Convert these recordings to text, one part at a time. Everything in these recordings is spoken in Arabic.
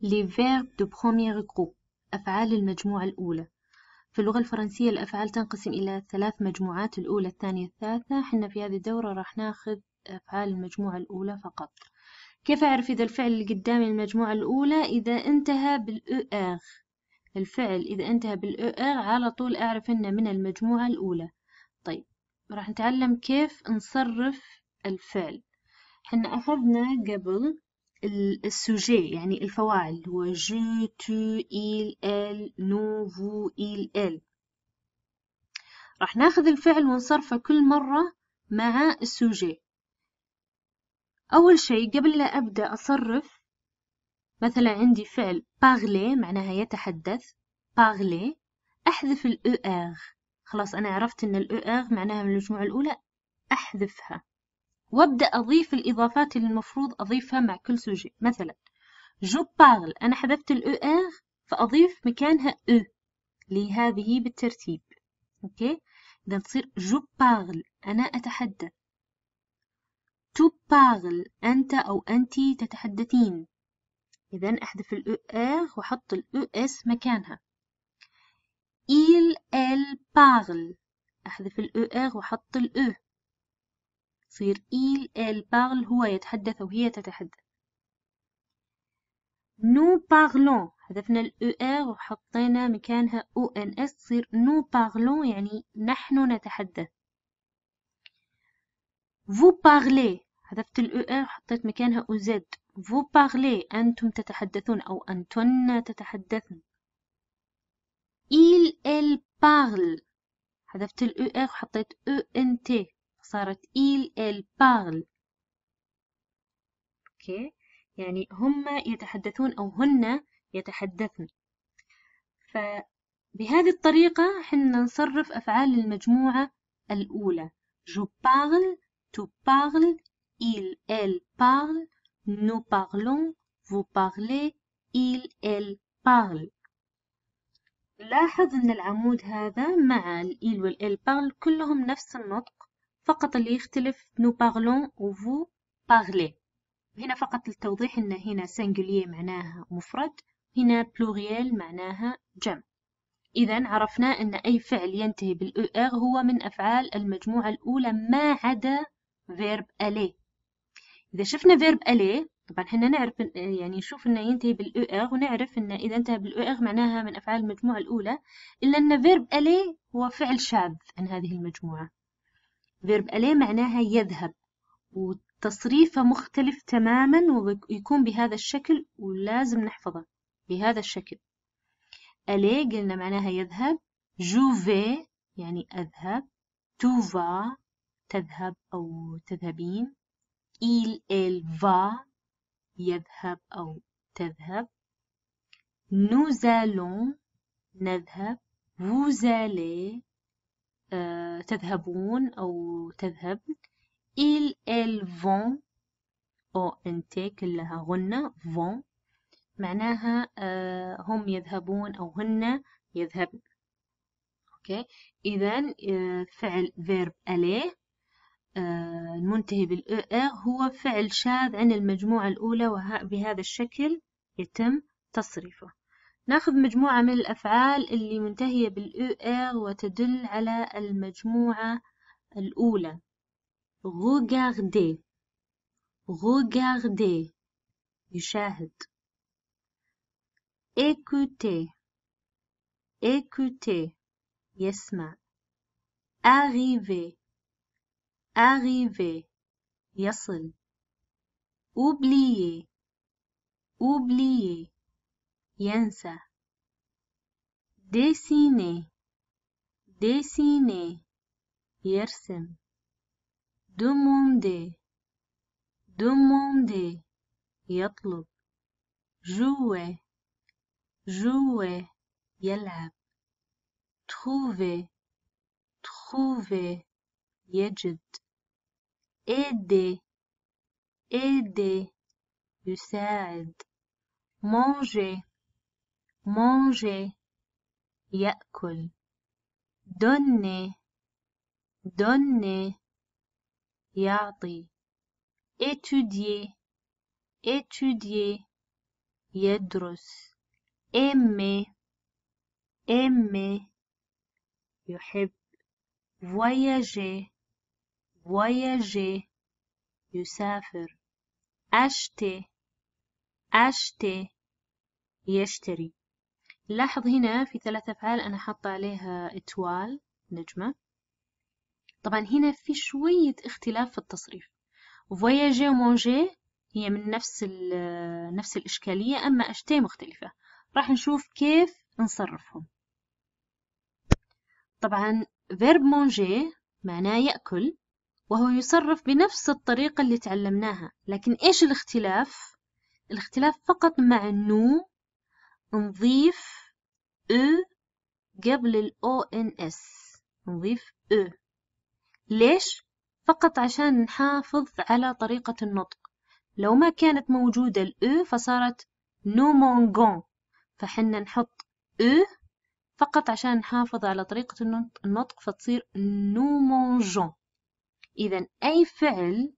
les verbes de premier كرو أفعال المجموعة الأولى في اللغة الفرنسية الأفعال تنقسم إلى ثلاث مجموعات الأولى الثانية الثالثة حنا في هذه الدورة راح ناخذ أفعال المجموعة الأولى فقط كيف أعرف إذا الفعل اللي قدامي المجموعة الأولى إذا انتهى بالأغ الفعل إذا انتهى بالأغ على طول أعرف إنه من المجموعة الأولى طيب راح نتعلم كيف نصرف الفعل حنا أخذنا قبل السوجي يعني الفواعل هو جو تو إيل إل نو فو إيل إل راح ناخذ الفعل ونصرفه كل مرة مع السوجي أول شيء قبل لا أبدأ أصرف مثلا عندي فعل باغلي معناها يتحدث باغلي أحذف ال er خلاص أنا عرفت إن ال er معناها من المجموعة الأولى أحذفها وابدأ أضيف الإضافات اللي المفروض أضيفها مع كل سوجي مثلا جو بارل أنا حذفت الأو آر e فأضيف مكانها أو e. لهذه بالترتيب أوكي إذا تصير جو بارل أنا أتحدث تو بارل أنت أو أنت تتحدثين إذا أحذف الأو آر e وأحط الأو إس مكانها إيل إل بارل أحذف الأو آر وأحط الأو تصير إيل إل بارل هو يتحدث أو هي تتحدث نو بارلون حذفنا ال ER وحطينا مكانها او ان اس تصير نو بارلون يعني نحن نتحدث فو بارلي حذفت ال ER وحطيت مكانها او زد فو بارلي أنتم تتحدثون أو أنتن تتحدثن إيل إل بارل حذفت ال ER وحطيت او ان تي صارت إيل إل بارل أوكي يعني هم يتحدثون أو هن يتحدثن فبهذه الطريقة حنا نصرف أفعال المجموعة الأولى جو parle tu parles il elle parle nous parlons vous parlez il elle parle لاحظ أن العمود هذا مع الإيل والإل بارل كلهم نفس النطق فقط اللي يختلف نو بارلون و فو بارلي هنا فقط للتوضيح أن هنا singulier معناها مفرد هنا pluriel معناها جمع إذا عرفنا أن أي فعل ينتهي بالاو er هو من أفعال المجموعة الأولى ما عدا verb الي إذا شفنا verb الي طبعا حنا نعرف يعني نشوف انه ينتهي بالاو er ونعرف ان اذا انتهى بالاو er معناها من افعال المجموعه الاولى الا ان verb الي هو فعل شاذ عن هذه المجموعه فيرب ألي معناها يذهب وتصريفه مختلف تماما ويكون بهذا الشكل ولازم نحفظه بهذا الشكل ألي قلنا معناها يذهب في يعني أذهب فا تذهب أو تذهبين إيل إل فا يذهب أو تذهب نوزالون نذهب vous allez آه، تذهبون أو تذهبن إل إل فون أو أنت كلها هن فون معناها آه، هم يذهبون أو هن يذهبن أوكي إذا آه، فعل verb ألي المنتهي بالأ هو فعل شاذ عن المجموعة الأولى وبهذا الشكل يتم تصريفه ناخذ مجموعة من الأفعال اللي منتهية بالـ -er وتدل على المجموعة الأولى regarder regarder يشاهد écouter écouter يسمع arriver arriver يصل oublier oublier ينسى dessiner dessiner yersin demander demander Yatlub. jouer jouer yelab, trouver trouver يجد aider aider يساعد manger manger يأكل دن دن يعطي étudier étudier يدرس aimer aimer يحب voyager voyager يسافر acheter acheter يشتري لاحظ هنا في ثلاث أفعال أنا حاطة عليها إتوال نجمة طبعا هنا في شوية اختلاف في التصريف فواياجي ومونجي هي من نفس نفس الإشكالية أما أشتي مختلفة راح نشوف كيف نصرفهم طبعا فيرب مونجي معناه يأكل وهو يصرف بنفس الطريقة اللي تعلمناها لكن إيش الاختلاف؟ الاختلاف فقط مع النو نضيف أ قبل الأو إن إس نضيف أ ليش؟ فقط عشان نحافظ على طريقة النطق لو ما كانت موجودة الأ فصارت نومونجون فحنا نحط أ فقط عشان نحافظ على طريقة النطق فتصير نومونجون إذا أي فعل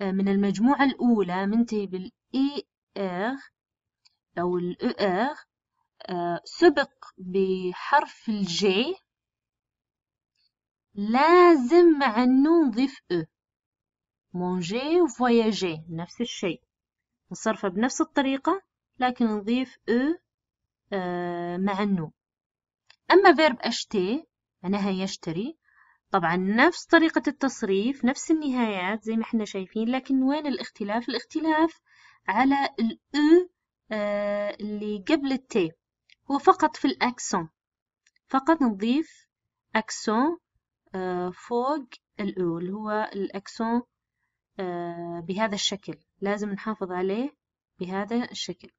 آه، من المجموعة الأولى منتهي بالإي إر أو ال ER سبق بحرف الجي لازم مع النون نضيف أ مونجي وفواياجي نفس الشيء نصرفه بنفس الطريقة لكن نضيف e، أ آه، مع النون أما فيرب أشتي معناها يشتري طبعا نفس طريقة التصريف نفس النهايات زي ما احنا شايفين لكن وين الاختلاف الاختلاف على الأو e آه، اللي قبل التي هو فقط في الأكسون فقط نضيف أكسون آه، فوق الأول هو الأكسون آه، بهذا الشكل لازم نحافظ عليه بهذا الشكل